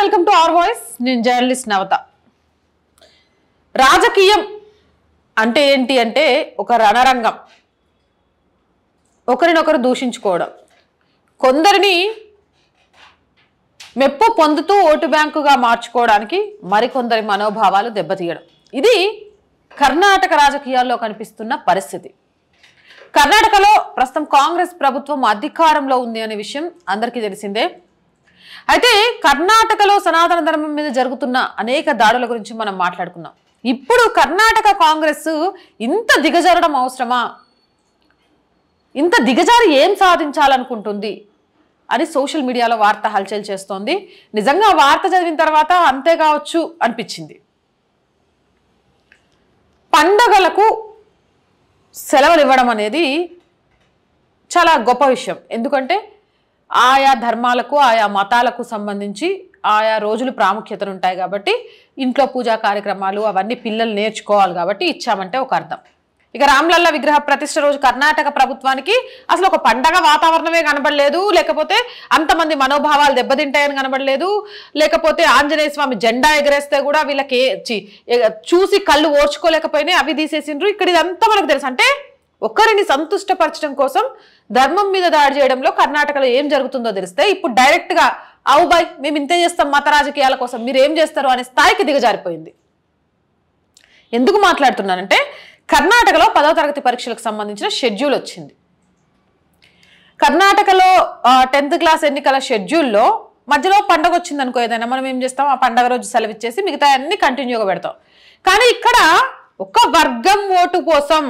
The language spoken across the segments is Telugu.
వెల్కమ్ టు వాయిస్ నేను జర్నలిస్ట్ నవత రాజకీయం అంటే ఏంటి అంటే ఒక రణరంగం ఒకరినొకరు దూషించుకోవడం కొందరిని మెప్పు పొందుతూ ఓటు బ్యాంకుగా మార్చుకోవడానికి మరికొందరి మనోభావాలు దెబ్బతీయడం ఇది కర్ణాటక రాజకీయాల్లో కనిపిస్తున్న పరిస్థితి కర్ణాటకలో ప్రస్తుతం కాంగ్రెస్ ప్రభుత్వం అధికారంలో ఉంది అనే విషయం అందరికీ తెలిసిందే అయితే కర్ణాటకలో సనాతన ధర్మం మీద జరుగుతున్న అనేక దాడుల గురించి మనం మాట్లాడుకున్నాం ఇప్పుడు కర్ణాటక కాంగ్రెస్ ఇంత దిగజారడం అవసరమా ఇంత దిగజారి ఏం సాధించాలనుకుంటుంది అని సోషల్ మీడియాలో వార్త హల్చల్ చేస్తోంది నిజంగా వార్త చదివిన తర్వాత అంతే కావచ్చు అనిపించింది పండగలకు సెలవులు ఇవ్వడం అనేది చాలా గొప్ప విషయం ఎందుకంటే ఆయా ధర్మాలకు ఆయా మతాలకు సంబంధించి ఆయా రోజులు ప్రాముఖ్యతలు ఉంటాయి కాబట్టి ఇంట్లో పూజా కార్యక్రమాలు అవన్నీ పిల్లలు నేర్చుకోవాలి కాబట్టి ఇచ్చామంటే ఒక అర్థం ఇక రామ్లల్ల విగ్రహ ప్రతిష్ట రోజు కర్ణాటక ప్రభుత్వానికి అసలు ఒక పండగ వాతావరణమే కనబడలేదు లేకపోతే అంతమంది మనోభావాలు దెబ్బతింటాయని కనబడలేదు లేకపోతే ఆంజనేయ స్వామి జెండా ఎగరేస్తే కూడా వీళ్ళకి చూసి కళ్ళు ఓర్చుకోలేకపోయినా అవి తీసేసిండ్రు ఇక్కడ ఇదంతా మనకు తెలుసు అంటే ఒకరిని సంతుష్టపరచడం కోసం ధర్మం మీద దాడి చేయడంలో కర్ణాటకలో ఏం జరుగుతుందో తెలిస్తే ఇప్పుడు డైరెక్ట్గా అవు బాయ్ మేము ఇంతే చేస్తాం మత రాజకీయాల కోసం మీరు ఏం చేస్తారు అనే స్థాయికి దిగజారిపోయింది ఎందుకు మాట్లాడుతున్నానంటే కర్ణాటకలో పదవ తరగతి పరీక్షలకు సంబంధించిన షెడ్యూల్ వచ్చింది కర్ణాటకలో టెన్త్ క్లాస్ ఎన్నికల షెడ్యూల్లో మధ్యలో పండగ వచ్చింది అనుకో ఏదైనా మనం ఏం చేస్తాం ఆ పండగ రోజు సెలవు ఇచ్చేసి మిగతా అన్ని కంటిన్యూగా పెడతాం కానీ ఇక్కడ ఒక వర్గం ఓటు కోసం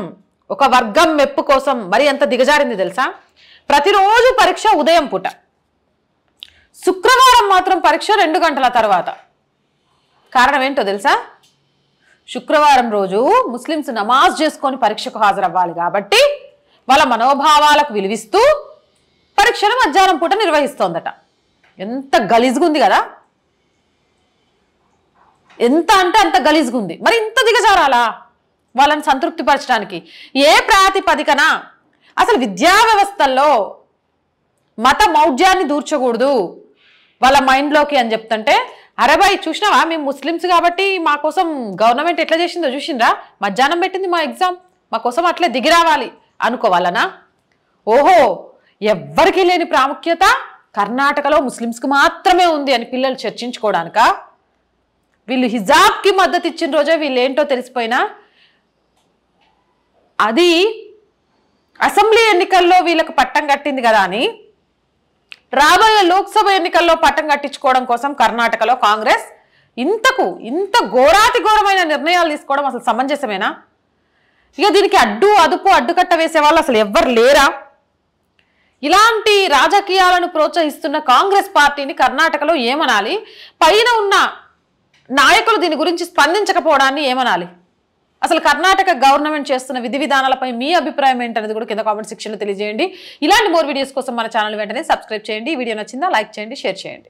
ఒక వర్గం మెప్పు కోసం మరి ఎంత దిగజారింది తెలుసా ప్రతిరోజు పరీక్ష ఉదయం పూట శుక్రవారం మాత్రం పరీక్ష రెండు గంటల తర్వాత కారణం ఏంటో తెలుసా శుక్రవారం రోజు ముస్లిమ్స్ నమాజ్ చేసుకొని పరీక్షకు హాజరవ్వాలి కాబట్టి వాళ్ళ మనోభావాలకు విలువిస్తూ పరీక్షను మధ్యాహ్నం పూట నిర్వహిస్తోందట ఎంత గలీజుగుంది కదా ఎంత అంటే అంత గలీజుగుంది మరి ఇంత దిగజారాలా వాళ్ళని సంతృప్తిపరచడానికి ఏ ప్రాతిపదికన అసలు విద్యా వ్యవస్థల్లో మత మౌఢ్యాన్ని దూర్చకూడదు వాళ్ళ మైండ్లోకి అని చెప్తుంటే బాయ్ చూసినావా మేము ముస్లిమ్స్ కాబట్టి మా కోసం గవర్నమెంట్ ఎట్లా చేసిందో చూసిండ్రా మధ్యాహ్నం పెట్టింది మా ఎగ్జామ్ మా కోసం అట్లే దిగి రావాలి అనుకోవాలనా ఓహో ఎవ్వరికీ లేని ప్రాముఖ్యత కర్ణాటకలో ముస్లిమ్స్కి మాత్రమే ఉంది అని పిల్లలు చర్చించుకోవడానిక వీళ్ళు హిజాబ్కి మద్దతు ఇచ్చిన రోజే వీళ్ళు ఏంటో తెలిసిపోయినా అది అసెంబ్లీ ఎన్నికల్లో వీళ్ళకు పట్టం కట్టింది కదా అని రాబోయే లోక్సభ ఎన్నికల్లో పట్టం కట్టించుకోవడం కోసం కర్ణాటకలో కాంగ్రెస్ ఇంతకు ఇంత ఘోరాతి ఘోరమైన నిర్ణయాలు తీసుకోవడం అసలు సమంజసమేనా ఇక దీనికి అడ్డు అదుపు అడ్డుకట్ట వేసే వాళ్ళు అసలు ఎవ్వరు లేరా ఇలాంటి రాజకీయాలను ప్రోత్సహిస్తున్న కాంగ్రెస్ పార్టీని కర్ణాటకలో ఏమనాలి పైన ఉన్న నాయకులు దీని గురించి స్పందించకపోవడాన్ని ఏమనాలి అసలు కర్ణాటక గవర్నమెంట్ చేస్తున్న విధి విధానాలపై మీ అభిప్రాయం ఏంటనేది కూడా కింద కామెంట్ సెక్షన్లో తెలియజేయండి ఇలాంటి మోర్ వీడియోస్ కోసం మన ఛానల్ వెంటనే సబ్స్క్రైబ్ చేయండి వీడియో నచ్చిందా లైక్ చేయండి షేర్ చేయండి